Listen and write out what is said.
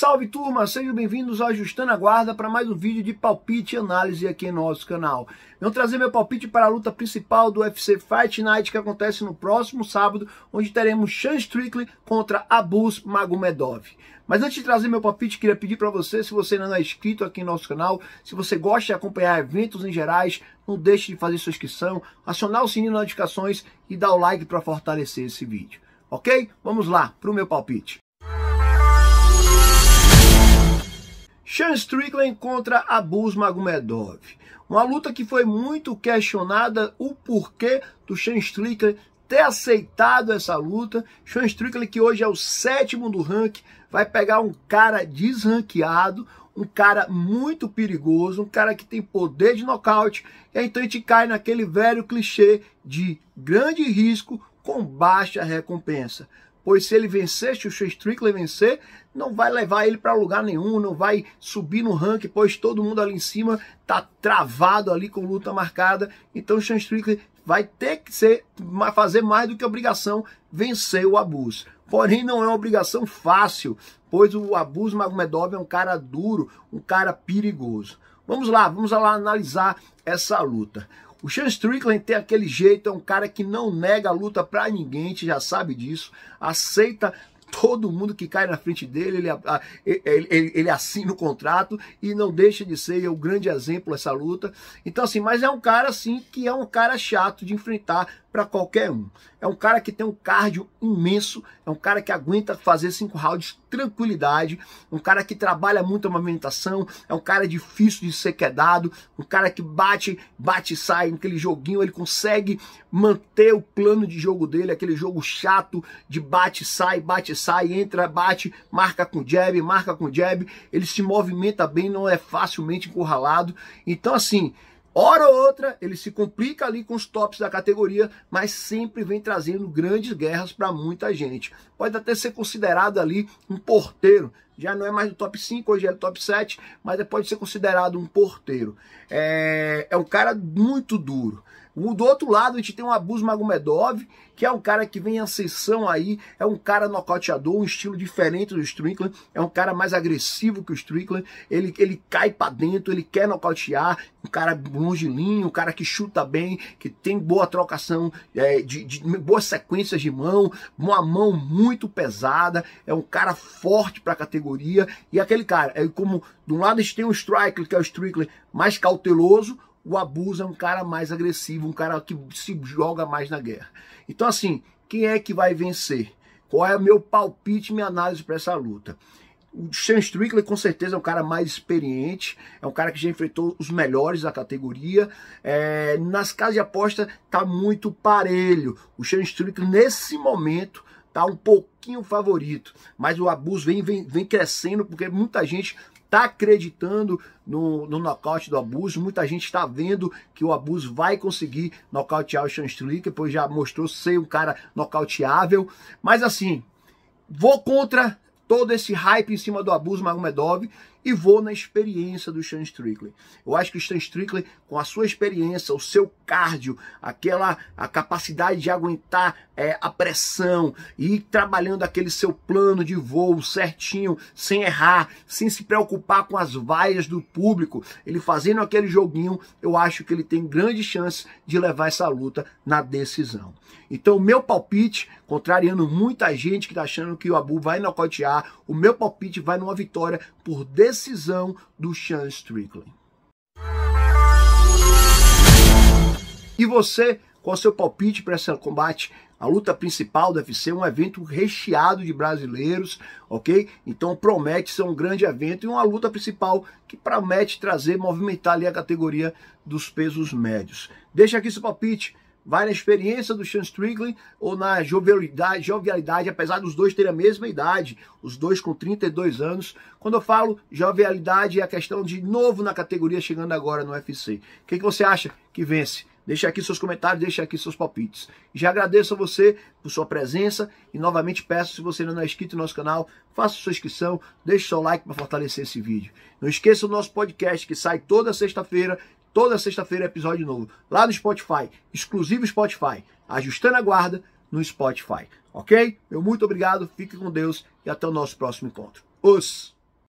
Salve turma, sejam bem-vindos ao Ajustando a Guarda para mais um vídeo de palpite e análise aqui em nosso canal. Vou trazer meu palpite para a luta principal do UFC Fight Night que acontece no próximo sábado, onde teremos Sean Strickland contra Abus Magomedov. Mas antes de trazer meu palpite, queria pedir para você, se você ainda não é inscrito aqui em nosso canal, se você gosta de acompanhar eventos em gerais, não deixe de fazer sua inscrição, acionar o sininho de notificações e dar o like para fortalecer esse vídeo. Ok? Vamos lá para o meu palpite. Sean Strickland contra Abus Magomedov. Uma luta que foi muito questionada o porquê do Sean Strickland ter aceitado essa luta. Sean Strickland, que hoje é o sétimo do ranking, vai pegar um cara desranqueado, um cara muito perigoso, um cara que tem poder de nocaute. E então a gente cai naquele velho clichê de grande risco com baixa recompensa. Pois se ele vencer, se o Strickland vencer, não vai levar ele para lugar nenhum, não vai subir no ranking, pois todo mundo ali em cima tá travado ali com luta marcada. Então o Sean Strickland vai ter que ser, fazer mais do que obrigação vencer o Abus Porém, não é uma obrigação fácil, pois o Abus Magomedov é um cara duro, um cara perigoso. Vamos lá, vamos lá analisar essa luta. O Sean Strickland tem aquele jeito, é um cara que não nega a luta para ninguém, a gente já sabe disso, aceita todo mundo que cai na frente dele, ele, ele, ele, ele, assina o contrato e não deixa de ser é o grande exemplo essa luta. Então, assim, mas é um cara, assim, que é um cara chato de enfrentar para qualquer um. É um cara que tem um cardio imenso, é um cara que aguenta fazer cinco rounds tranquilidade, um cara que trabalha muito a movimentação, é um cara difícil de ser quedado, um cara que bate, bate e sai naquele joguinho, ele consegue manter o plano de jogo dele, aquele jogo chato de bate, sai, bate, sai, entra, bate, marca com jab, marca com jab, ele se movimenta bem, não é facilmente encurralado. Então assim, Hora ou outra, ele se complica ali com os tops da categoria, mas sempre vem trazendo grandes guerras para muita gente. Pode até ser considerado ali um porteiro já não é mais do top 5, hoje é do top 7, mas é, pode ser considerado um porteiro. É, é um cara muito duro. Do outro lado, a gente tem o Abus Magomedov, que é um cara que vem em ascensão aí, é um cara nocauteador, um estilo diferente do Strickland, é um cara mais agressivo que o Strickland, ele, ele cai para dentro, ele quer nocautear, um cara longilinho, um cara que chuta bem, que tem boa trocação, é, de, de, boas sequências de mão, uma mão muito pesada, é um cara forte para a categoria categoria. E aquele cara, é como de um lado a gente tem o Strickler, que é o Strickler mais cauteloso, o Abusa é um cara mais agressivo, um cara que se joga mais na guerra. Então, assim, quem é que vai vencer? Qual é o meu palpite, minha análise para essa luta? O Sean Strickland com certeza é um cara mais experiente, é um cara que já enfrentou os melhores da categoria. É, nas casas de aposta tá muito parelho. O Sean Strickland nesse momento tá um pouquinho favorito, mas o abuso vem, vem, vem crescendo porque muita gente tá acreditando no, no nocaute do abuso, muita gente está vendo que o abuso vai conseguir nocautear o Sean Strickland, pois já mostrou ser um cara nocauteável, mas assim, vou contra todo esse hype em cima do abuso Magomedov e vou na experiência do Stan Strickland. Eu acho que o Stan Strickland, com a sua experiência, o seu cardio, aquela a capacidade de aguentar é, a pressão e ir trabalhando aquele seu plano de voo certinho, sem errar, sem se preocupar com as vaias do público, ele fazendo aquele joguinho, eu acho que ele tem grande chance de levar essa luta na decisão. Então, meu palpite, contrariando muita gente que está achando que o Abu vai nocautear, o meu palpite vai numa vitória por decisão decisão do Sean Strickland. E você, qual o seu palpite para esse combate? A luta principal do ser é um evento recheado de brasileiros, ok? Então promete ser um grande evento e uma luta principal que promete trazer, movimentar ali a categoria dos pesos médios. Deixa aqui seu palpite vai na experiência do Sean Strickland ou na jovialidade, jovialidade, apesar dos dois terem a mesma idade, os dois com 32 anos. Quando eu falo jovialidade, é a questão de novo na categoria, chegando agora no UFC. O que, que você acha que vence? Deixe aqui seus comentários, deixe aqui seus palpites. Já agradeço a você por sua presença e novamente peço, se você não é inscrito no nosso canal, faça sua inscrição, deixe seu like para fortalecer esse vídeo. Não esqueça o nosso podcast que sai toda sexta-feira Toda sexta-feira episódio novo. Lá no Spotify, exclusivo Spotify. Ajustando a guarda no Spotify. Ok? Meu muito obrigado, fique com Deus e até o nosso próximo encontro. Os!